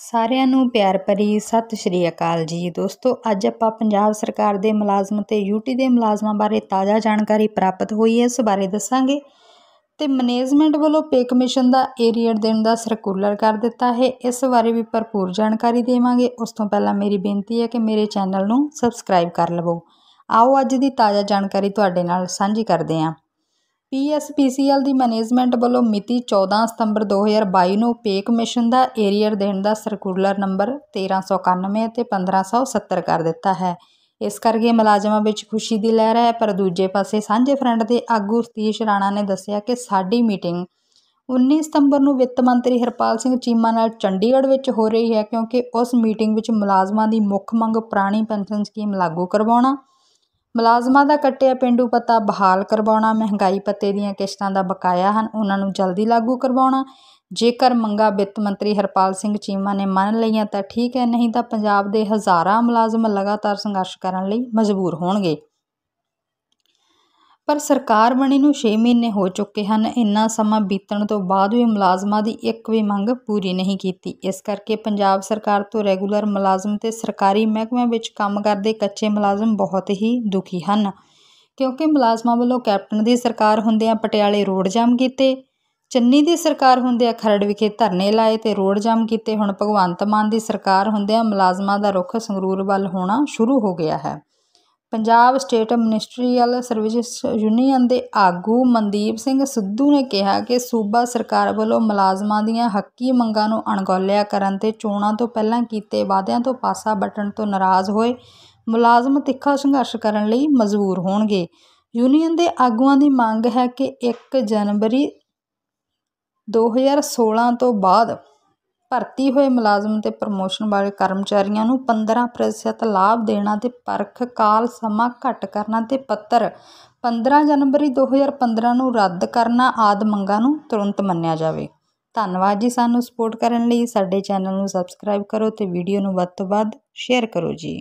ਸਾਰਿਆਂ ਨੂੰ ਪਿਆਰ ਭਰੀ ਸਤਿ ਸ਼੍ਰੀ ਅਕਾਲ ਜੀ ਦੋਸਤੋ ਅੱਜ ਆਪਾਂ ਪੰਜਾਬ ਸਰਕਾਰ ਦੇ ਮੁਲਾਜ਼ਮ ਤੇ ਯੂਟੀ ਦੇ ਮੁਲਾਜ਼ਮਾਂ ਬਾਰੇ ਤਾਜ਼ਾ ਜਾਣਕਾਰੀ ਪ੍ਰਾਪਤ ਹੋਈ ਹੈ ਇਸ ਬਾਰੇ ਦੱਸਾਂਗੇ ਤੇ ਮੈਨੇਜਮੈਂਟ ਵੱਲੋਂ ਪੇ ਕਮਿਸ਼ਨ ਦਾ ਏਰੀਅਰ ਦੇਣ ਦਾ ਸਰਕੂਲਰ ਕਰ ਦਿੱਤਾ ਹੈ ਇਸ ਬਾਰੇ ਵੀ ਭਰਪੂਰ ਜਾਣਕਾਰੀ ਦੇਵਾਂਗੇ ਉਸ ਤੋਂ ਪਹਿਲਾਂ ਮੇਰੀ ਬੇਨਤੀ ਹੈ ਕਿ ਮੇਰੇ ਚੈਨਲ ਨੂੰ ਸਬਸਕ੍ਰਾਈਬ ਕਰ ਲਵੋ ਆਓ ਅੱਜ ਦੀ ਤਾਜ਼ਾ ਜਾਣਕਾਰੀ ਤੁਹਾਡੇ ਨਾਲ ਸਾਂਝੀ ਕਰਦੇ ਹਾਂ ਪੀਐਸਪੀਸੀਐਲ ਦੀ ਮੈਨੇਜਮੈਂਟ ਵੱਲੋਂ ਮਿਤੀ 14 ਸਤੰਬਰ 2022 ਨੂੰ ਪੇ ਕਮਿਸ਼ਨ ਦਾ ਏਰੀਅਰ ਦੇਣ ਦਾ ਸਰਕੂਲਰ ਨੰਬਰ 1391 ਅਤੇ 1570 ਕਰ ਦਿੱਤਾ ਹੈ ਇਸ ਕਰਕੇ ਮੁਲਾਜ਼ਮਾਂ ਵਿੱਚ ਖੁਸ਼ੀ ਦੀ ਲਹਿਰ ਹੈ ਪਰ ਦੂਜੇ ਪਾਸੇ ਸਾਂਝੇ ਫਰੰਟ ਦੇ ਆਗੂ ਸਤੀਸ਼ ਰਾਣਾ ਨੇ ਦੱਸਿਆ ਕਿ ਸਾਡੀ ਮੀਟਿੰਗ 19 ਸਤੰਬਰ ਨੂੰ ਵਿੱਤ ਮੰਤਰੀ ਹਰਪਾਲ ਸਿੰਘ ਚੀਮਾ ਨਾਲ ਚੰਡੀਗੜ੍ਹ ਵਿੱਚ ਹੋ ਰਹੀ ਹੈ ਕਿਉਂਕਿ ਉਸ ਮੀਟਿੰਗ ਵਿੱਚ ਮੁਲਾਜ਼ਮਾਂ ਦੀ ਮੁੱਖ ਮੰਗ ਪੁਰਾਣੀ ਪੈਨਸ਼ਨ ਸਕੀਮ ਲਾਗੂ ਕਰਵਾਉਣਾ ਮੁਲਾਜ਼ਮਾਂ ਦਾ ਕੱਟਿਆ ਪਿੰਡੂ ਪਤਾ ਬਹਾਲ ਕਰਵਾਉਣਾ ਮਹਿੰਗਾਈ ਪਤੇ ਦੀਆਂ ਕਿਸ਼ਤਾਂ ਦਾ ਬਕਾਇਆ ਹਨ ਉਹਨਾਂ ਨੂੰ ਜਲਦੀ ਲਾਗੂ ਕਰਵਾਉਣਾ ਜੇਕਰ ਮੰਗਾ ਵਿੱਤ ਮੰਤਰੀ ਹਰਪਾਲ ਸਿੰਘ ਚੀਮਾ ਨੇ ਮੰਨ ਲਈਆਂ ਤਾਂ ਠੀਕ ਹੈ ਨਹੀਂ ਤਾਂ ਪੰਜਾਬ ਦੇ ਹਜ਼ਾਰਾਂ ਮੁਲਾਜ਼ਮ ਲਗਾਤਾਰ ਸੰਘਰਸ਼ ਕਰਨ ਲਈ ਮਜਬੂਰ ਹੋਣਗੇ ਪਰ ਸਰਕਾਰ ਬਣੀ ਨੂੰ 6 ਮਹੀਨੇ ਹੋ ਚੁੱਕੇ ਹਨ ਇੰਨਾ ਸਮਾਂ ਬੀਤਣ ਤੋਂ ਬਾਅਦ ਵੀ ਮੁਲਾਜ਼ਮਾਂ ਦੀ ਇੱਕ ਵੀ ਮੰਗ ਪੂਰੀ ਨਹੀਂ ਕੀਤੀ ਇਸ ਕਰਕੇ ਪੰਜਾਬ ਸਰਕਾਰ ਤੋਂ ਰੈਗੂਲਰ ਮੁਲਾਜ਼ਮ ਤੇ ਸਰਕਾਰੀ ਮਹਿਕਮਿਆਂ ਵਿੱਚ ਕੰਮ ਕਰਦੇ ਕੱਚੇ ਮੁਲਾਜ਼ਮ ਬਹੁਤ ਹੀ ਦੁਖੀ ਹਨ ਕਿਉਂਕਿ ਮੁਲਾਜ਼ਮਾਂ ਵੱਲੋਂ ਕੈਪਟਨ ਦੀ ਸਰਕਾਰ ਹੁੰਦਿਆਂ ਪਟਿਆਲੇ ਰੋਡ ਜਾਮ ਕੀਤੇ ਚੰਨੀ ਦੀ ਸਰਕਾਰ ਹੁੰਦਿਆਂ ਖਰੜ ਵਿਖੇ ਧਰਨੇ ਲਾਏ ਤੇ ਰੋਡ ਜਾਮ ਕੀਤੇ ਹੁਣ ਭਗਵੰਤ ਮਾਨ ਦੀ ਸਰਕਾਰ ਹੁੰਦਿਆਂ ਮੁਲਾਜ਼ਮਾਂ ਦਾ ਰੁਖ ਸੰਗਰੂਰ ਵੱਲ ਹੋਣਾ ਸ਼ੁਰੂ ਹੋ ਗਿਆ ਹੈ Punjab state ministerial service union ਦੇ ਆਗੂ ਮਨਦੀਪ ਸਿੰਘ ਸਿੱਧੂ ਨੇ ਕਿਹਾ ਕਿ ਸੂਬਾ ਸਰਕਾਰ ਵੱਲੋਂ ਮੁਲਾਜ਼ਮਾਂ ਦੀਆਂ ਹੱਕੀ ਮੰਗਾਂ ਨੂੰ ਅਣਗੌਲਿਆ ਕਰਨ ਤੇ ਚੋਣਾਂ ਤੋਂ ਪਹਿਲਾਂ ਕੀਤੇ ਵਾਅਦਿਆਂ ਤੋਂ ਪਾਸਾ ਬਟਣ ਤੋਂ ਨਾਰਾਜ਼ ਹੋਏ ਮੁਲਾਜ਼ਮ ਤਿੱਖਾ ਸੰਘਰਸ਼ ਕਰਨ ਲਈ ਮਜਬੂਰ ਹੋਣਗੇ ਯੂਨੀਅਨ ਦੇ ਆਗੂਆਂ ਦੀ ਮੰਗ ਹੈ ਕਿ 1 ਜਨਵਰੀ 2016 ਤੋਂ ਬਾਅਦ ਭਰਤੀ ਹੋਏ ਮੁਲਾਜ਼ਮ ਤੇ ਪ੍ਰਮੋਸ਼ਨ ਵਾਲੇ ਕਰਮਚਾਰੀਆਂ ਨੂੰ 15% ਲਾਭ ਦੇਣਾ ਤੇ ਪਰਖ ਕਾਲ ਸਮਾਂ ਘੱਟ ਕਰਨਾ ਤੇ ਪੱਤਰ 15 ਜਨਵਰੀ 2015 ਨੂੰ ਰੱਦ ਕਰਨਾ ਆਦ ਮੰਗਾਂ ਨੂੰ ਤੁਰੰਤ ਮੰਨਿਆ ਜਾਵੇ ਧੰਨਵਾਦ ਜੀ ਸਾਨੂੰ ਸਪੋਰਟ ਕਰਨ ਲਈ ਸਾਡੇ ਚੈਨਲ ਨੂੰ ਸਬਸਕ੍ਰਾਈਬ ਕਰੋ ਤੇ ਵੀਡੀਓ ਨੂੰ ਵੱਧ ਤੋਂ ਵੱਧ ਸ਼ੇਅਰ ਕਰੋ ਜੀ